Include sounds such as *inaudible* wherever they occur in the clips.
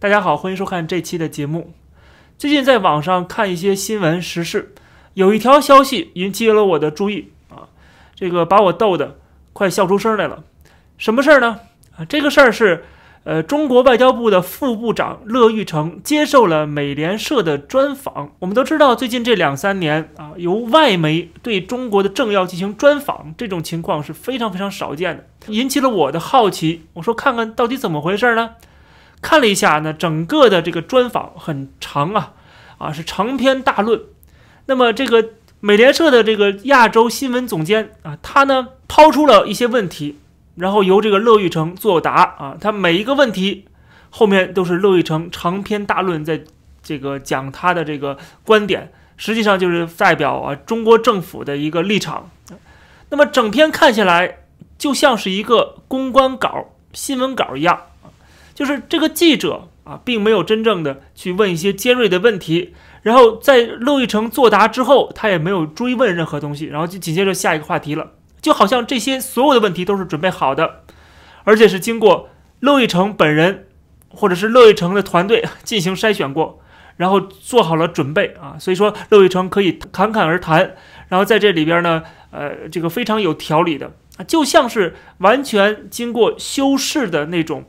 大家好，欢迎收看这期的节目。最近在网上看一些新闻时事，有一条消息引起了我的注意啊，这个把我逗得快笑出声来了。什么事儿呢？啊，这个事儿是呃，中国外交部的副部长乐玉成接受了美联社的专访。我们都知道，最近这两三年啊，由外媒对中国的政要进行专访，这种情况是非常非常少见的，引起了我的好奇。我说看看到底怎么回事呢？看了一下呢，整个的这个专访很长啊，啊是长篇大论。那么这个美联社的这个亚洲新闻总监啊，他呢抛出了一些问题，然后由这个乐玉成作答啊。他每一个问题后面都是乐玉成长篇大论，在这个讲他的这个观点，实际上就是代表啊中国政府的一个立场。那么整篇看下来就像是一个公关稿、新闻稿一样。就是这个记者啊，并没有真正的去问一些尖锐的问题，然后在乐玉成作答之后，他也没有追问任何东西，然后就紧接着下一个话题了，就好像这些所有的问题都是准备好的，而且是经过乐玉成本人或者是乐玉成的团队 *laughs* 进行筛选过，然后做好了准备啊，所以说乐玉成可以侃侃而谈，然后在这里边呢，呃，这个非常有条理的啊，就像是完全经过修饰的那种。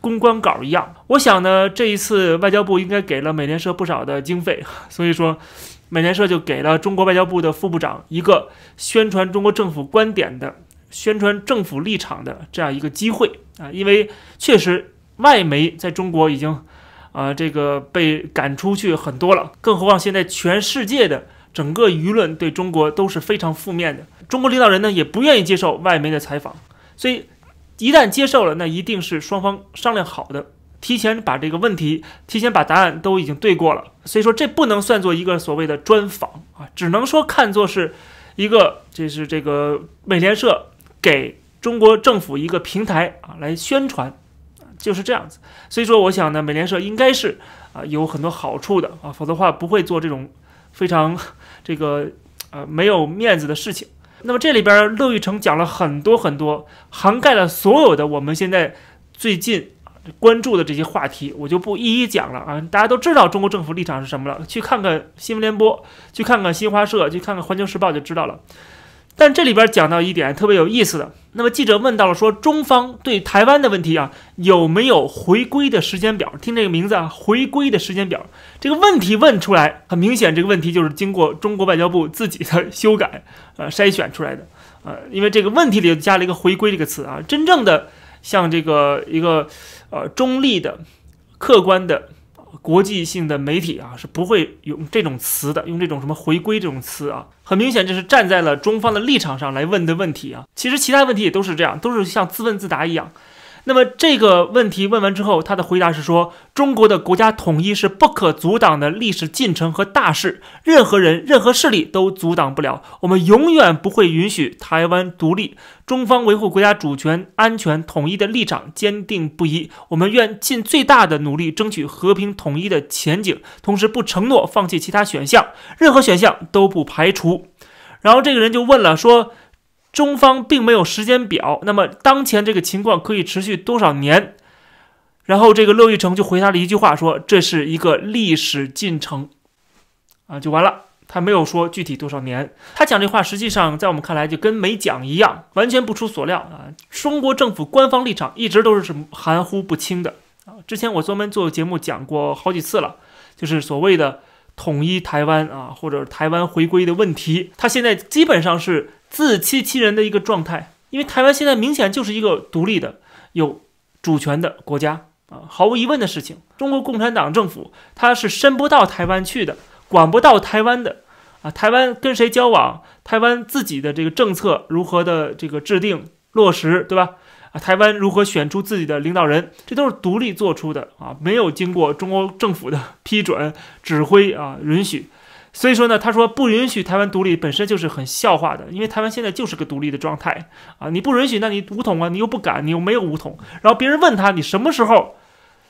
公关稿一样，我想呢，这一次外交部应该给了美联社不少的经费，*laughs* 所以说，美联社就给了中国外交部的副部长一个宣传中国政府观点的、宣传政府立场的这样一个机会啊，因为确实外媒在中国已经啊这个被赶出去很多了，更何况现在全世界的整个舆论对中国都是非常负面的，中国领导人呢也不愿意接受外媒的采访，所以。一旦接受了，那一定是双方商量好的，提前把这个问题、提前把答案都已经对过了，所以说这不能算作一个所谓的专访啊，只能说看作是一个，这是这个美联社给中国政府一个平台啊，来宣传，就是这样子。所以说，我想呢，美联社应该是啊有很多好处的啊，否则话不会做这种非常这个呃没有面子的事情。那么这里边，乐玉成讲了很多很多，涵盖了所有的我们现在最近关注的这些话题，我就不一一讲了啊。大家都知道中国政府立场是什么了，去看看新闻联播，去看看新华社，去看看《环球时报》就知道了。但这里边讲到一点特别有意思的，那么记者问到了说，中方对台湾的问题啊，有没有回归的时间表？听这个名字啊，回归的时间表这个问题问出来，很明显这个问题就是经过中国外交部自己的修改，呃筛选出来的，呃，因为这个问题里加了一个“回归”这个词啊，真正的像这个一个呃中立的、客观的。国际性的媒体啊是不会用这种词的，用这种什么回归这种词啊，很明显这是站在了中方的立场上来问的问题啊。其实其他问题也都是这样，都是像自问自答一样。那么这个问题问完之后，他的回答是说：“中国的国家统一是不可阻挡的历史进程和大事，任何人、任何势力都阻挡不了。我们永远不会允许台湾独立。中方维护国家主权、安全、统一的立场坚定不移。我们愿尽最大的努力争取和平统一的前景，同时不承诺放弃其他选项，任何选项都不排除。”然后这个人就问了，说。中方并没有时间表，那么当前这个情况可以持续多少年？然后这个乐玉成就回答了一句话，说这是一个历史进程啊，就完了，他没有说具体多少年。他讲这话，实际上在我们看来就跟没讲一样，完全不出所料啊。中国政府官方立场一直都是什么含糊不清的啊。之前我专门做节目讲过好几次了，就是所谓的统一台湾啊，或者台湾回归的问题，他现在基本上是。自欺欺人的一个状态，因为台湾现在明显就是一个独立的、有主权的国家啊，毫无疑问的事情。中国共产党政府它是伸不到台湾去的，管不到台湾的啊。台湾跟谁交往，台湾自己的这个政策如何的这个制定落实，对吧？啊，台湾如何选出自己的领导人，这都是独立做出的啊，没有经过中国政府的批准、指挥啊、允许。所以说呢，他说不允许台湾独立本身就是很笑话的，因为台湾现在就是个独立的状态啊！你不允许，那你武统啊？你又不敢，你又没有武统。然后别人问他，你什么时候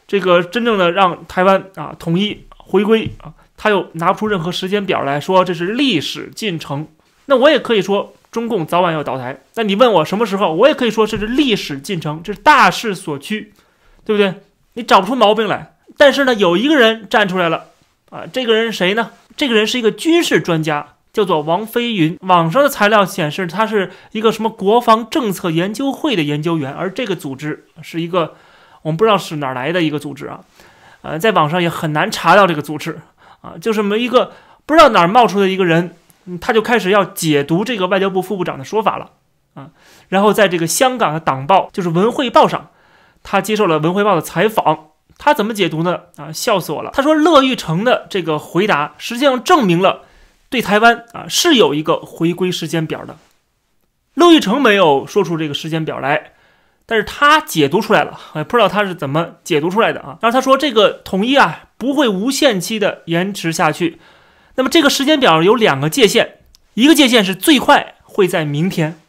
这个真正的让台湾啊统一回归啊？他又拿不出任何时间表来说，这是历史进程。那我也可以说，中共早晚要倒台。那你问我什么时候，我也可以说这是历史进程，这是大势所趋，对不对？你找不出毛病来。但是呢，有一个人站出来了啊！这个人谁呢？这个人是一个军事专家，叫做王飞云。网上的材料显示，他是一个什么国防政策研究会的研究员，而这个组织是一个我们不知道是哪来的一个组织啊，呃，在网上也很难查到这个组织啊，就是没一个不知道哪儿冒出来的一个人，他就开始要解读这个外交部副部长的说法了啊，然后在这个香港的党报，就是文汇报上，他接受了文汇报的采访。他怎么解读呢？啊，笑死我了！他说，乐玉成的这个回答实际上证明了对台湾啊是有一个回归时间表的。乐玉成没有说出这个时间表来，但是他解读出来了。不知道他是怎么解读出来的啊？然后他说，这个统一啊不会无限期的延迟下去。那么这个时间表有两个界限，一个界限是最快会在明天，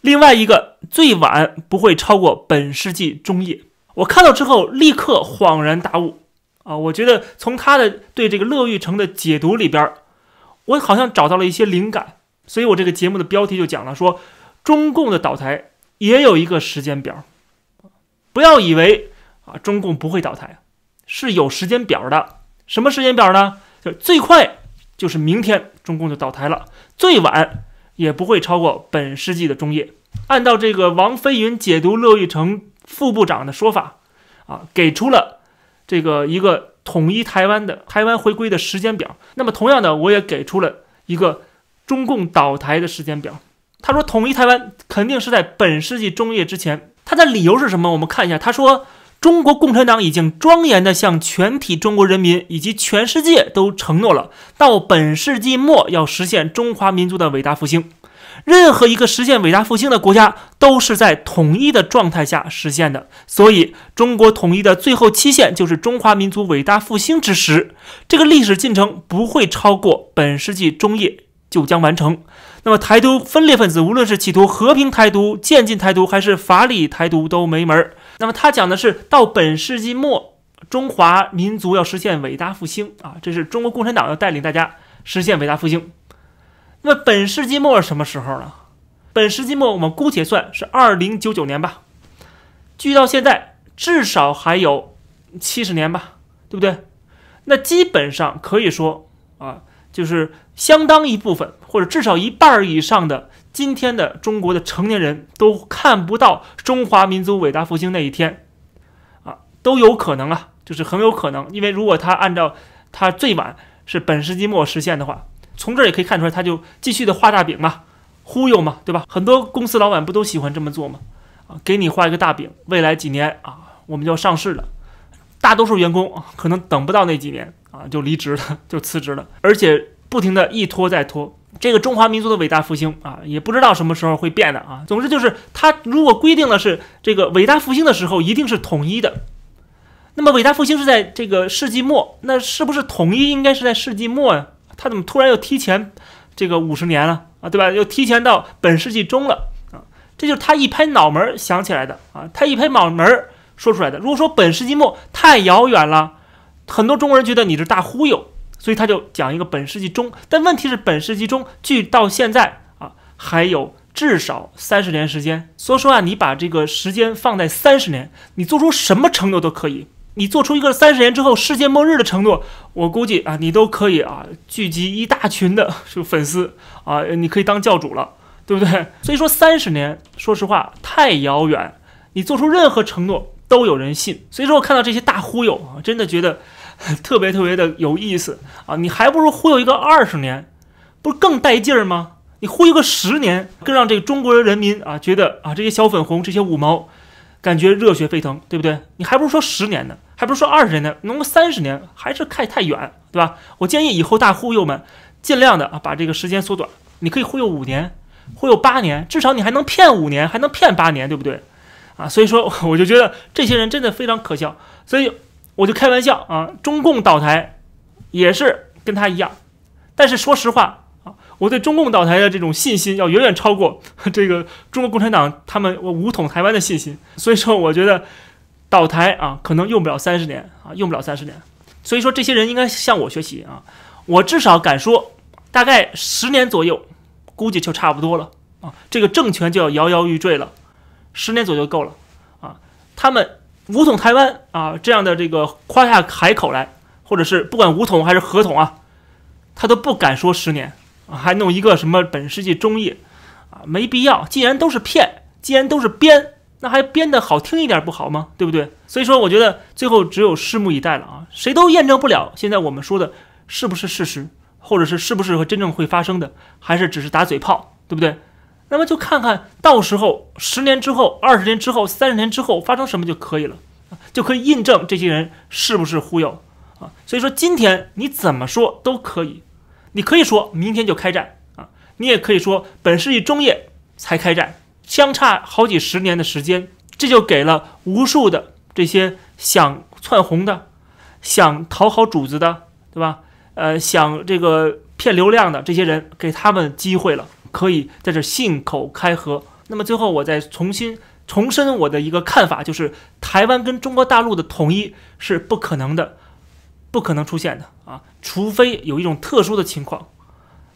另外一个最晚不会超过本世纪中叶。我看到之后立刻恍然大悟啊！我觉得从他的对这个乐玉成的解读里边，我好像找到了一些灵感。所以我这个节目的标题就讲了，说中共的倒台也有一个时间表。不要以为啊，中共不会倒台，是有时间表的。什么时间表呢？就最快就是明天，中共就倒台了；最晚也不会超过本世纪的中叶。按照这个王飞云解读乐玉成。副部长的说法，啊，给出了这个一个统一台湾的台湾回归的时间表。那么，同样的，我也给出了一个中共倒台的时间表。他说，统一台湾肯定是在本世纪中叶之前。他的理由是什么？我们看一下，他说，中国共产党已经庄严地向全体中国人民以及全世界都承诺了，到本世纪末要实现中华民族的伟大复兴。任何一个实现伟大复兴的国家都是在统一的状态下实现的，所以中国统一的最后期限就是中华民族伟大复兴之时。这个历史进程不会超过本世纪中叶就将完成。那么台独分裂分子无论是企图和平台独、渐进台独，还是法理台独都没门儿。那么他讲的是到本世纪末，中华民族要实现伟大复兴啊，这是中国共产党要带领大家实现伟大复兴。那么本世纪末是什么时候呢？本世纪末我们姑且算是二零九九年吧。距到现在至少还有七十年吧，对不对？那基本上可以说啊，就是相当一部分，或者至少一半以上的今天的中国的成年人都看不到中华民族伟大复兴那一天啊，都有可能啊，就是很有可能，因为如果他按照他最晚是本世纪末实现的话。从这儿也可以看出来，他就继续的画大饼嘛，忽悠嘛，对吧？很多公司老板不都喜欢这么做吗？啊，给你画一个大饼，未来几年啊，我们就要上市了。大多数员工可能等不到那几年啊，就离职了，*laughs* 就辞职了，而且不停的一拖再拖。这个中华民族的伟大复兴啊，也不知道什么时候会变的啊。总之就是，他如果规定了是这个伟大复兴的时候一定是统一的，那么伟大复兴是在这个世纪末，那是不是统一应该是在世纪末呀？他怎么突然又提前这个五十年了啊？对吧？又提前到本世纪中了啊！这就是他一拍脑门想起来的啊，他一拍脑门说出来的。如果说本世纪末太遥远了，很多中国人觉得你是大忽悠，所以他就讲一个本世纪中。但问题是，本世纪中距到现在啊还有至少三十年时间。所以说啊，你把这个时间放在三十年，你做出什么承诺都可以。你做出一个三十年之后世界末日的承诺，我估计啊，你都可以啊聚集一大群的这个粉丝啊，你可以当教主了，对不对？*laughs* 所以说三十年，说实话太遥远。你做出任何承诺都有人信。所以说，我看到这些大忽悠啊，真的觉得特别特别的有意思啊。你还不如忽悠一个二十年，不是更带劲儿吗？你忽悠个十年，更让这个中国人民啊觉得啊，这些小粉红，这些五毛。感觉热血沸腾，对不对？你还不如说十年呢，还不如说二十年呢，弄个三十年还是太太远，对吧？我建议以后大忽悠们尽量的啊把这个时间缩短，你可以忽悠五年，忽悠八年，至少你还能骗五年，还能骗八年，对不对？啊，所以说我就觉得这些人真的非常可笑，所以我就开玩笑啊，中共倒台也是跟他一样，但是说实话。我对中共倒台的这种信心要远远超过 *laughs* 这个中国共产党他们武统台湾的信心，所以说我觉得，倒台啊可能用不了三十年啊用不了三十年，所以说这些人应该向我学习啊，我至少敢说大概十年左右，估计就差不多了啊，这个政权就要摇摇欲坠了，十年左右够了啊，他们武统台湾啊这样的这个夸下海口来，或者是不管武统还是合统啊，他都不敢说十年。还弄一个什么本世纪中叶，啊，没必要。既然都是骗，既然都是编，那还编的好听一点不好吗？对不对？所以说，我觉得最后只有拭目以待了啊。谁都验证不了现在我们说的是不是事实，或者是是不是会真正会发生的，还是只是打嘴炮，对不对？那么就看看到时候十年之后、二十年之后、三十年之后发生什么就可以了，就可以印证这些人是不是忽悠啊。所以说，今天你怎么说都可以。你可以说明天就开战啊，你也可以说本世纪中叶才开战，相差好几十年的时间，这就给了无数的这些想窜红的、想讨好主子的，对吧？呃，想这个骗流量的这些人，给他们机会了，可以在这信口开河。那么最后，我再重新重申我的一个看法，就是台湾跟中国大陆的统一是不可能的。不可能出现的啊，除非有一种特殊的情况，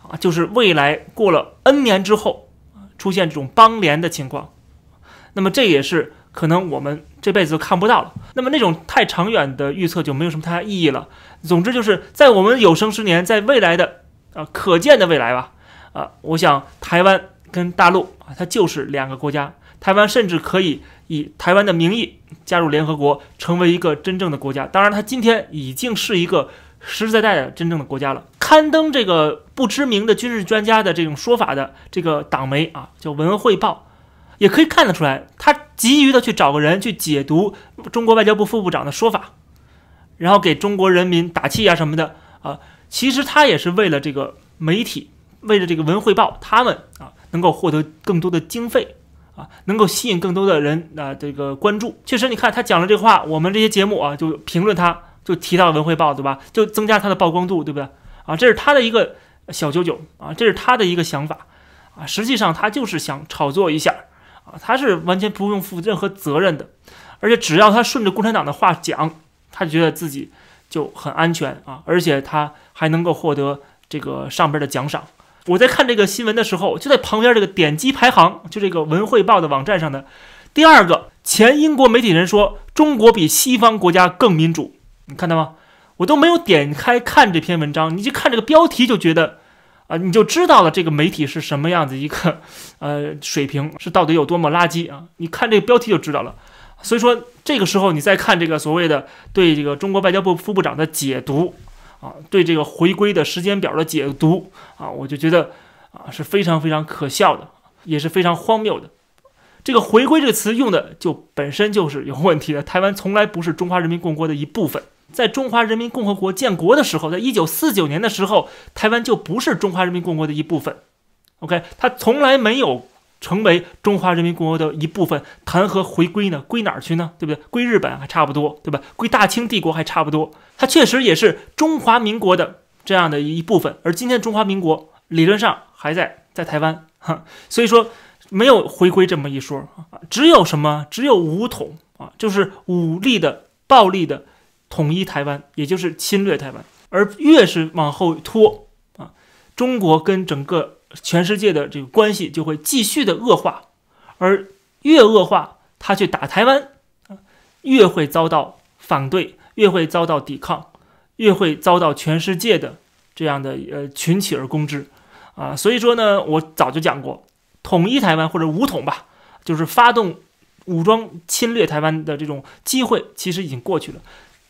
啊，就是未来过了 N 年之后，出现这种邦联的情况，那么这也是可能我们这辈子都看不到了。那么那种太长远的预测就没有什么太大意义了。总之就是在我们有生之年，在未来的啊可见的未来吧，啊，我想台湾跟大陆啊，它就是两个国家。台湾甚至可以以台湾的名义。加入联合国，成为一个真正的国家。当然，它今天已经是一个实实在在的真正的国家了。刊登这个不知名的军事专家的这种说法的这个党媒啊，叫《文汇报》，也可以看得出来，他急于的去找个人去解读中国外交部副部长的说法，然后给中国人民打气啊什么的啊。其实他也是为了这个媒体，为了这个《文汇报》，他们啊能够获得更多的经费。啊，能够吸引更多的人啊，这个关注，确实，你看他讲了这话，我们这些节目啊，就评论他，就提到《文汇报》，对吧？就增加他的曝光度，对不对？啊，这是他的一个小九九啊，这是他的一个想法啊。实际上，他就是想炒作一下啊，他是完全不用负任何责任的，而且只要他顺着共产党的话讲，他觉得自己就很安全啊，而且他还能够获得这个上边的奖赏。我在看这个新闻的时候，就在旁边这个点击排行，就这个文汇报的网站上的第二个，前英国媒体人说中国比西方国家更民主，你看到吗？我都没有点开看这篇文章，你就看这个标题就觉得啊，你就知道了这个媒体是什么样子一个呃水平，是到底有多么垃圾啊！你看这个标题就知道了。所以说这个时候你再看这个所谓的对这个中国外交部副部长的解读。啊，对这个回归的时间表的解读啊，我就觉得啊是非常非常可笑的，也是非常荒谬的。这个“回归”这个词用的就本身就是有问题的。台湾从来不是中华人民共和国的一部分。在中华人民共和国建国的时候，在一九四九年的时候，台湾就不是中华人民共和国的一部分。OK，它从来没有。成为中华人民共和国的一部分，谈何回归呢？归哪儿去呢？对不对？归日本还差不多，对吧？归大清帝国还差不多。它确实也是中华民国的这样的一部分。而今天中华民国理论上还在在台湾，哈，所以说没有回归这么一说啊，只有什么？只有武统啊，就是武力的、暴力的统一台湾，也就是侵略台湾。而越是往后拖啊，中国跟整个。全世界的这个关系就会继续的恶化，而越恶化，他去打台湾越会遭到反对，越会遭到抵抗，越会遭到全世界的这样的呃群起而攻之啊。所以说呢，我早就讲过，统一台湾或者武统吧，就是发动武装侵略台湾的这种机会，其实已经过去了。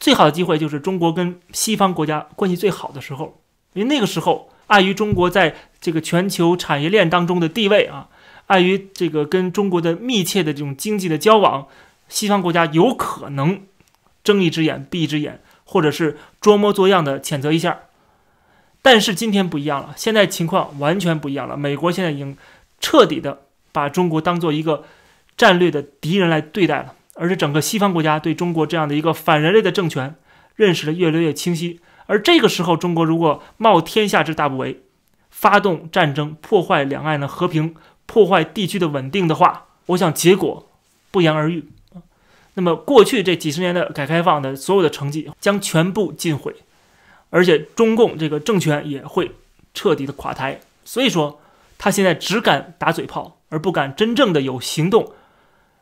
最好的机会就是中国跟西方国家关系最好的时候，因为那个时候。碍于中国在这个全球产业链当中的地位啊，碍于这个跟中国的密切的这种经济的交往，西方国家有可能睁一只眼闭一只眼，或者是装模作样的谴责一下。但是今天不一样了，现在情况完全不一样了。美国现在已经彻底的把中国当做一个战略的敌人来对待了，而且整个西方国家对中国这样的一个反人类的政权认识的越来越清晰。而这个时候，中国如果冒天下之大不韪，发动战争，破坏两岸的和平，破坏地区的稳定的话，我想结果不言而喻。那么，过去这几十年的改革开放的所有的成绩将全部尽毁，而且中共这个政权也会彻底的垮台。所以说，他现在只敢打嘴炮，而不敢真正的有行动，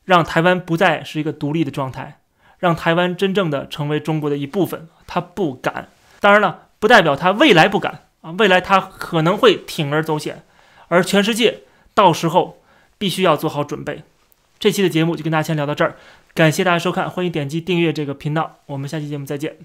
让台湾不再是一个独立的状态，让台湾真正的成为中国的一部分。他不敢。当然了，不代表他未来不敢啊，未来他可能会铤而走险，而全世界到时候必须要做好准备。这期的节目就跟大家先聊到这儿，感谢大家收看，欢迎点击订阅这个频道，我们下期节目再见。